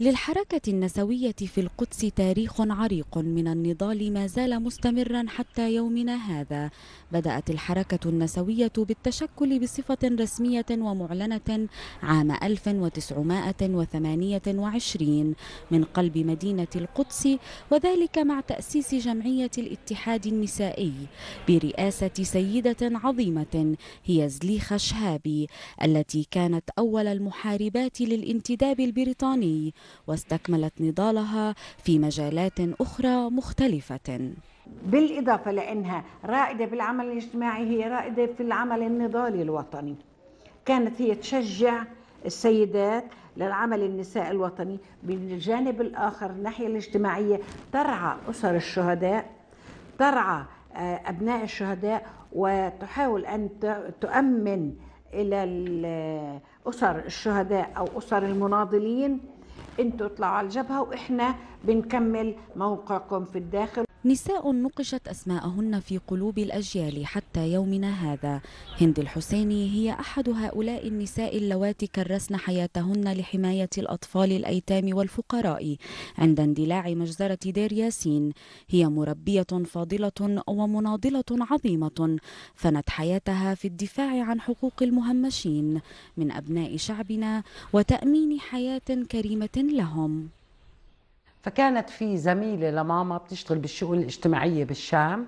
للحركة النسوية في القدس تاريخ عريق من النضال ما زال مستمرا حتى يومنا هذا بدأت الحركة النسوية بالتشكل بصفة رسمية ومعلنة عام 1928 من قلب مدينة القدس وذلك مع تأسيس جمعية الاتحاد النسائي برئاسة سيدة عظيمة هي زليخة شهابي التي كانت أول المحاربات للانتداب البريطاني واستكملت نضالها في مجالات أخرى مختلفة بالإضافة لأنها رائدة بالعمل الاجتماعي هي رائدة في العمل النضالي الوطني كانت هي تشجع السيدات للعمل النساء الوطني من الجانب الآخر الناحية الاجتماعية ترعى أسر الشهداء ترعى آه، أبناء الشهداء وتحاول أن تؤمن إلى أسر الشهداء أو أسر المناضلين انتوا اطلعوا على الجبهه واحنا بنكمل موقعكم في الداخل نساء نقشت أسماءهن في قلوب الأجيال حتى يومنا هذا هند الحسيني هي أحد هؤلاء النساء اللواتي كرسن حياتهن لحماية الأطفال الأيتام والفقراء عند اندلاع مجزرة دير ياسين هي مربية فاضلة ومناضلة عظيمة فنت حياتها في الدفاع عن حقوق المهمشين من أبناء شعبنا وتأمين حياة كريمة لهم فكانت في زميلة لماما بتشتغل بالشؤون الاجتماعية بالشام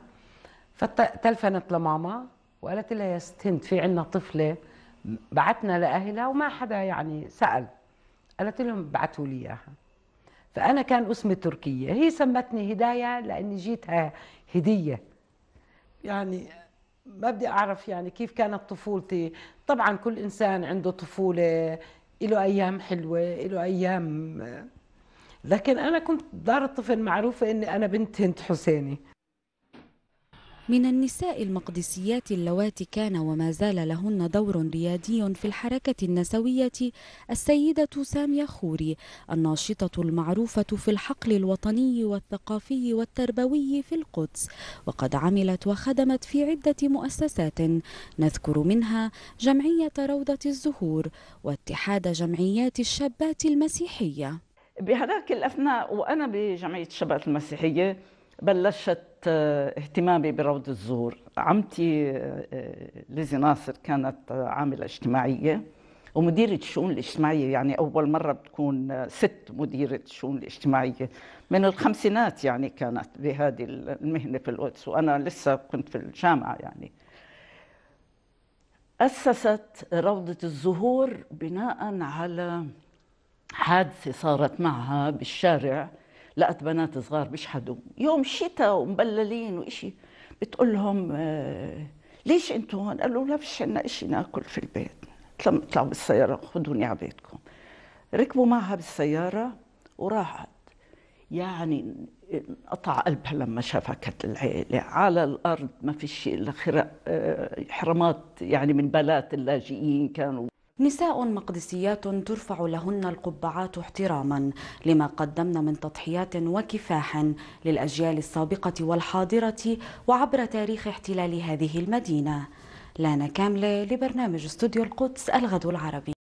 فتلفنت لماما وقالت لها يا ستنت في عنا طفلة بعتنا لأهلها وما حدا يعني سأل قالت لهم بعتوا لي إياها فأنا كان اسمي تركية هي سمتني هداية لأني جيتها هدية يعني ما بدي أعرف يعني كيف كانت طفولتي طبعا كل إنسان عنده طفولة له أيام حلوة له أيام لكن أنا كنت دار الطفل معروفة أني أنا بنت هند حسيني من النساء المقدسيات اللواتي كان وما زال لهن دور ريادي في الحركة النسوية السيدة سامية خوري الناشطة المعروفة في الحقل الوطني والثقافي والتربوي في القدس وقد عملت وخدمت في عدة مؤسسات نذكر منها جمعية روضة الزهور واتحاد جمعيات الشابات المسيحية بهذاك الاثناء وانا بجمعيه الشباب المسيحيه بلشت آه، اهتمامي بروض الزور عمتي آه، آه، ليزي ناصر كانت عامله اجتماعيه ومديرة الشؤون الاجتماعية يعني أول مرة بتكون ست مديرة الشؤون الاجتماعية من الخمسينات يعني كانت بهذه المهنة في القدس وأنا لسه كنت في الجامعة يعني أسست روضة الزهور بناء على حادثة صارت معها بالشارع لقت بنات صغار بيشحدوا يوم شتاء ومبللين وإشي بتقول لهم آه، ليش انتم هون؟ قالوا لا فيش عندنا شيء ناكل في البيت اطلعوا بالسيارة خذوني على بيتكم ركبوا معها بالسيارة وراحت يعني قطع قلبها لما شافها العيلة على الأرض ما في شيء إلا آه، حرمات يعني من بلات اللاجئين كانوا نساء مقدسيات ترفع لهن القبعات احتراما لما قدمن من تضحيات وكفاح للأجيال السابقة والحاضرة وعبر تاريخ احتلال هذه المدينة لانا كاملة لبرنامج استوديو القدس الغد العربي